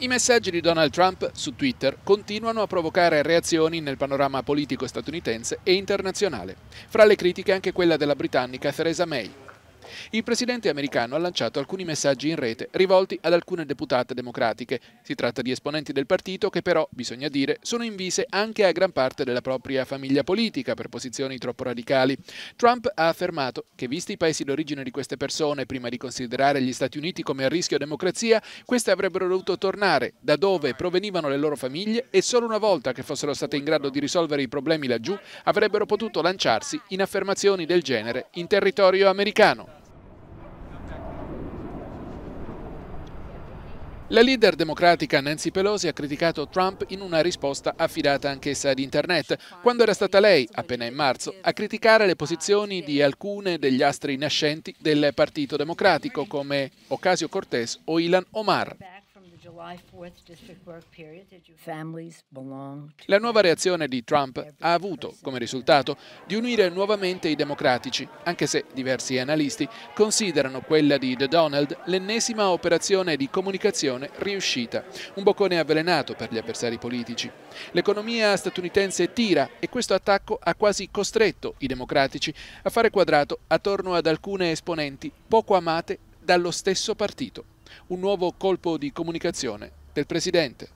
I messaggi di Donald Trump su Twitter continuano a provocare reazioni nel panorama politico statunitense e internazionale, fra le critiche anche quella della britannica Theresa May, il presidente americano ha lanciato alcuni messaggi in rete rivolti ad alcune deputate democratiche. Si tratta di esponenti del partito che però, bisogna dire, sono invise anche a gran parte della propria famiglia politica per posizioni troppo radicali. Trump ha affermato che visti i paesi d'origine di queste persone, prima di considerare gli Stati Uniti come a rischio democrazia, queste avrebbero dovuto tornare da dove provenivano le loro famiglie e solo una volta che fossero state in grado di risolvere i problemi laggiù avrebbero potuto lanciarsi in affermazioni del genere in territorio americano. La leader democratica Nancy Pelosi ha criticato Trump in una risposta affidata anch'essa ad Internet, quando era stata lei, appena in marzo, a criticare le posizioni di alcune degli astri nascenti del Partito Democratico come Ocasio Cortez o Ilan Omar. La nuova reazione di Trump ha avuto come risultato di unire nuovamente i democratici, anche se diversi analisti considerano quella di The Donald l'ennesima operazione di comunicazione riuscita, un boccone avvelenato per gli avversari politici. L'economia statunitense tira e questo attacco ha quasi costretto i democratici a fare quadrato attorno ad alcune esponenti poco amate dallo stesso partito. Un nuovo colpo di comunicazione del Presidente.